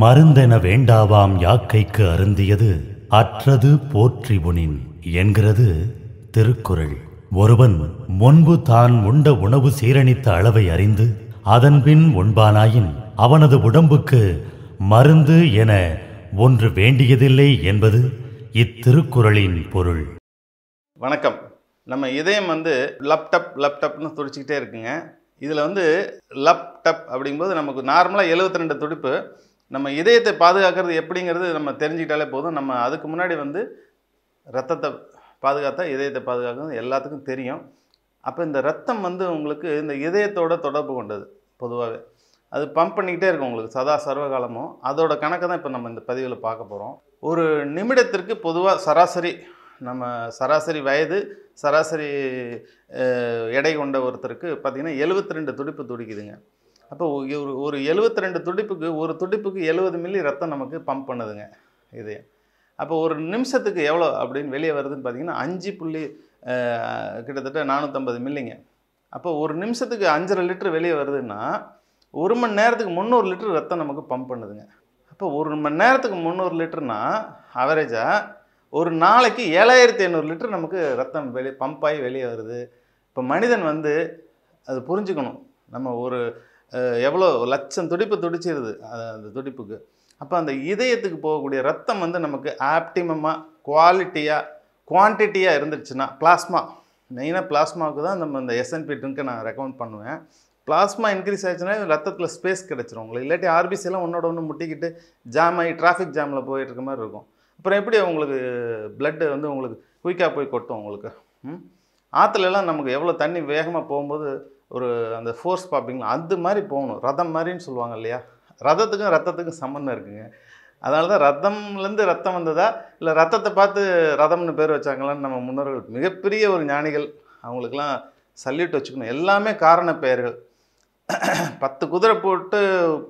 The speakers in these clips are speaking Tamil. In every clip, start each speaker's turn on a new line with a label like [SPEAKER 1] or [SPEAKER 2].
[SPEAKER 1] மருந்தென வேண்டாவாம் யாக்கைக்கு அருந்தியது அற்றது போற்றி உனின் என்கிறது திருக்குறள் ஒருவன் முன்பு தான் உண்ட உணவு சீரணித்த அளவை அறிந்து அதன்பின் உண்பானாயின் அவனது உடம்புக்கு மருந்து என ஒன்று வேண்டியதில்லை என்பது இத்திருக்குறளின் பொருள் வணக்கம் நம்ம இதயம் வந்து லப்டப் லப்டப்னு துடிச்சிக்கிட்டே இருக்குங்க இதில் வந்து லப்டப் அப்படிங்கும்போது நமக்கு நார்மலாக எழுபத்தி ரெண்டு துடிப்பு நம்ம இதயத்தை பாதுகாக்கிறது எப்படிங்கிறது நம்ம தெரிஞ்சுக்கிட்டாலே போதும் நம்ம அதுக்கு முன்னாடி வந்து ரத்தத்தை பாதுகாத்தா இதயத்தை பாதுகாக்கிறது எல்லாத்துக்கும் தெரியும் அப்போ இந்த ரத்தம் வந்து உங்களுக்கு இந்த இதயத்தோட தொடர்பு கொண்டது பொதுவாகவே அது பம்ப் பண்ணிக்கிட்டே இருக்கும் உங்களுக்கு சதா சர்வகாலமும் அதோட கணக்கு தான் இப்போ நம்ம இந்த பதிவில் பார்க்க போகிறோம் ஒரு நிமிடத்திற்கு பொதுவாக சராசரி நம்ம சராசரி வயது சராசரி எடை கொண்ட ஒருத்தருக்கு பார்த்திங்கன்னா எழுபத்தி ரெண்டு துடிப்பு துடிக்குதுங்க அப்போ ஒரு ஒரு எழுபத்தி ரெண்டு துடிப்புக்கு ஒரு துடிப்புக்கு எழுபது மில்லி ரத்தம் நமக்கு பம்ப் பண்ணுதுங்க இது அப்போ ஒரு நிமிஷத்துக்கு எவ்வளோ அப்படின்னு வெளியே வருதுன்னு பார்த்தீங்கன்னா அஞ்சு புள்ளி கிட்டத்தட்ட நானூற்றம்பது மில்லிங்க அப்போ ஒரு நிமிஷத்துக்கு அஞ்சரை லிட்டர் வெளியே வருதுன்னா ஒரு மணி நேரத்துக்கு முந்நூறு லிட்டர் ரத்தம் நமக்கு பம்ப் பண்ணுதுங்க அப்போ ஒரு மணி நேரத்துக்கு முந்நூறு லிட்டர்னா அவரேஜாக ஒரு நாளைக்கு ஏழாயிரத்தி ஐநூறு லிட்டர் நமக்கு ரத்தம் வெளியே பம்ப் ஆகி வெளியே வருது இப்போ மனிதன் வந்து அது புரிஞ்சுக்கணும் நம்ம ஒரு எவ்வளோ லட்சம் துடிப்பு துடிச்சிருது அந்த துடிப்புக்கு அப்போ அந்த இதயத்துக்கு போகக்கூடிய ரத்தம் வந்து நமக்கு ஆப்டிமமாக குவாலிட்டியாக குவான்டிட்டியாக இருந்துச்சுன்னா பிளாஸ்மா மெயினாக பிளாஸ்மாவுக்கு தான் நம்ம இந்த எஸ்என்பி ட்ரிங்க்கை நான் ரெக்கமெண்ட் பண்ணுவேன் பிளாஸ்மா இன்க்ரீஸ் ஆயிடுச்சுன்னா ரத்தத்தில் ஸ்பேஸ் கிடச்சிரும் உங்களுக்கு இல்லாட்டி ஆர்பிசிலாம் ஒன்றோட ஒன்று முட்டிக்கிட்டு ஜாம் ஆகி டிராஃபிக் ஜாமில் போயிட்டு இருக்க மாதிரி இருக்கும் அப்புறம் எப்படி உங்களுக்கு பிளட்டு வந்து உங்களுக்கு குயிக்காக போய் கொட்டும் உங்களுக்கு ஆற்றுலலாம் நமக்கு எவ்வளோ தண்ணி வேகமாக போகும்போது ஒரு அந்த ஃபோர்ஸ் பார்ப்பீங்களா அது மாதிரி போகணும் ரதம் மாதிரின்னு சொல்லுவாங்க இல்லையா ரதத்துக்கும் ரத்தத்துக்கும் சம்மந்தம் இருக்குங்க அதனால தான் ரத்தம்லேருந்து ரத்தம் வந்ததா இல்லை ரத்தத்தை பார்த்து ரதம்னு பேர் வச்சாங்களான்னு நம்ம முன்னோர்கள் மிகப்பெரிய ஒரு ஞானிகள் அவங்களுக்கெல்லாம் சல்யூட் வச்சுக்கணும் எல்லாமே காரண பெயர்கள் பத்து குதிரை போட்டு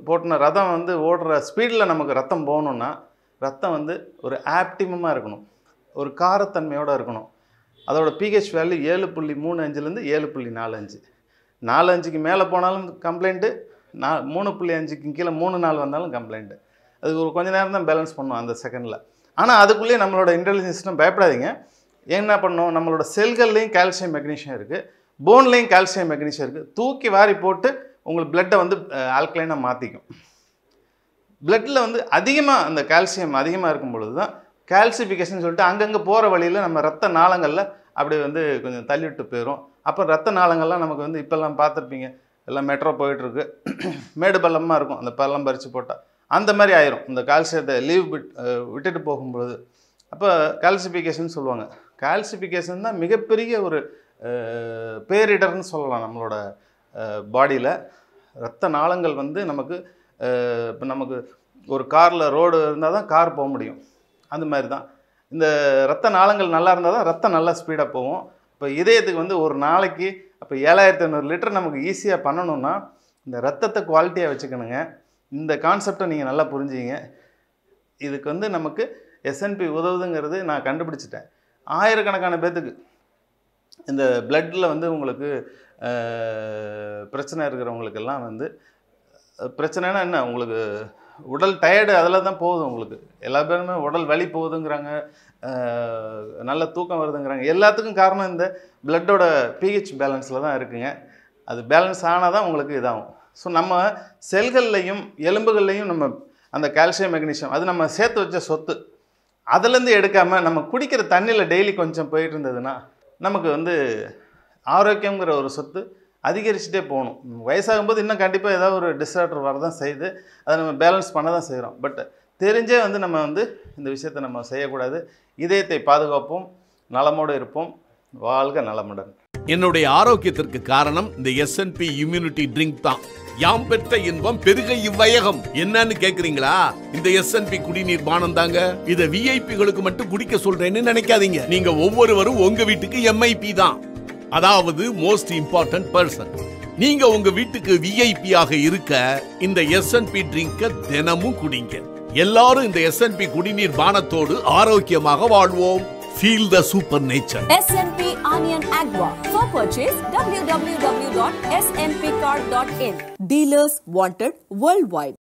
[SPEAKER 1] போட்டின ரதம் வந்து ஓடுற ஸ்பீடில் நமக்கு ரத்தம் போகணுன்னா ரத்தம் வந்து ஒரு ஆப்டிமமாக இருக்கணும் ஒரு காரத்தன்மையோடு இருக்கணும் அதோடய பிஹெச் வேல்யூ ஏழு புள்ளி மூணு அஞ்சுலேருந்து ஏழு புள்ளி நாலு அஞ்சு நாலு அஞ்சுக்கு மேலே போனாலும் கம்ப்ளைண்ட்டு நா மூணு புள்ளி அஞ்சுக்கு கீழே மூணு நாள் வந்தாலும் கம்ப்ளைண்ட்டு அது ஒரு கொஞ்சம் நேரம் தான் பேலன்ஸ் பண்ணுவோம் அந்த செகண்டில் ஆனால் அதுக்குள்ளேயே நம்மளோட இன்டெலிஜென்ஸ் பயப்படாதீங்க என்ன பண்ணோம் நம்மளோட செல்கள்லேயும் கால்சியம் மெக்னீஷியம் இருக்குது போன்லேயும் கால்சியம் மெக்னீஷியம் இருக்குது தூக்கி வாரி போட்டு உங்களுக்கு பிளட்டை வந்து ஆல்கலைனாக மாற்றிக்கும் பிளட்டில் வந்து அதிகமாக அந்த கால்சியம் அதிகமாக இருக்கும் பொழுது தான் கால்சிஃபிகேஷன் சொல்லிட்டு அங்கங்கே போகிற வழியில் நம்ம ரத்த நாளங்களில் அப்படி வந்து கொஞ்சம் தள்ளிவிட்டு போயிடும் அப்போ ரத்த நாளங்கள்லாம் நமக்கு வந்து இப்போல்லாம் பார்த்துருப்பீங்க எல்லாம் மெட்ரோ போயிட்டுருக்கு மேடு பள்ளமாக இருக்கும் அந்த பள்ளம் பறித்து போட்டால் அந்த மாதிரி ஆயிரும் இந்த கால்சியத்தை லீவ் விட்டுட்டு போகும்பொழுது அப்போ கால்சிஃபிகேஷன் சொல்லுவாங்க கால்சிஃபிகேஷன் தான் மிகப்பெரிய ஒரு பேரிடர்னு சொல்லலாம் நம்மளோட பாடியில் ரத்த நாளங்கள் வந்து நமக்கு இப்போ நமக்கு ஒரு காரில் ரோடு இருந்தால் தான் கார் போக முடியும் அந்த மாதிரி தான் இந்த ரத்த நாளங்கள் நல்லா இருந்தால் தான் ரத்தம் நல்லா ஸ்பீடாக போகும் இப்போ இதயத்துக்கு வந்து ஒரு நாளைக்கு அப்போ ஏழாயிரத்தி ஐநூறு லிட்டர் நமக்கு ஈஸியாக பண்ணணும்னா இந்த ரத்தத்தை குவாலிட்டியாக வச்சுக்கணுங்க இந்த கான்செப்டை நீங்கள் நல்லா புரிஞ்சுங்க இதுக்கு வந்து நமக்கு எஸ்என்பி உதவுதுங்கிறது நான் கண்டுபிடிச்சிட்டேன் ஆயிரக்கணக்கான பேர்த்துக்கு இந்த பிளட்டில் வந்து உங்களுக்கு பிரச்சனை இருக்கிறவங்களுக்கெல்லாம் வந்து பிரச்சனைனா என்ன உங்களுக்கு உடல் டயர்டு அதில் தான் போகுது உங்களுக்கு எல்லா பேருமே உடல் வலி போகுதுங்கிறாங்க நல்ல தூக்கம் வருதுங்கிறாங்க எல்லாத்துக்கும் காரணம் இந்த பிளட்டோட பிஹெச் பேலன்ஸில் தான் இருக்குங்க அது பேலன்ஸ் ஆனால் தான் உங்களுக்கு இதாகும் ஸோ நம்ம செல்கள்லையும் எலும்புகள்லையும் நம்ம அந்த கால்சியம் மெக்னீஷியம் அது நம்ம சேர்த்து வச்ச சொத்து அதுலேருந்து எடுக்காமல் நம்ம குடிக்கிற தண்ணியில் டெய்லி கொஞ்சம் போயிட்டு இருந்ததுன்னா நமக்கு வந்து ஆரோக்கியங்கிற ஒரு சொத்து அதிகரிச்சுட்டே போகணும் வயசாகும்போது இன்னும் கண்டிப்பாக ஏதாவது ஒரு டிஸார்டர் வரதான் செய்யுது அதை நம்ம பேலன்ஸ் பண்ண தான் செய்கிறோம் பட் தெரிஞ்சே வந்து நம்ம வந்து இந்த விஷயத்தை நம்ம செய்யக்கூடாது இதயத்தை பாதுகாப்போம் நலமோடு இருப்போம் வாழ்க நலமுடன் என்னுடைய ஆரோக்கியத்திற்கு காரணம் இந்த எஸ்என்பி இம்யூனிட்டி ட்ரிங்க் தான் யாம் பெற்ற இன்பம் பெருக இவ்வையகம் என்னன்னு கேக்குறீங்களா இந்த எஸ்என்பி குடிநீர் பானம் தாங்க இத விஐபிகளுக்கு மட்டும் குடிக்க சொல்றேன்னு நினைக்காதீங்க நீங்க ஒவ்வொருவரும் உங்க வீட்டுக்கு எம்ஐபி தான் அதாவது மோஸ்ட் இம்பார்ட்டன்ட் பர்சன் நீங்க உங்க வீட்டுக்கு விஐபி ஆக இருக்க இந்த பி ட்ரிங்க தினமும் குடிங்க எல்லாரும் இந்த பி குடிநீர் பானத்தோடு ஆரோக்கியமாக வாழ்வோம் feel the super nature SNP onion aqua for purchase www.snpcard.in dealers wanted world white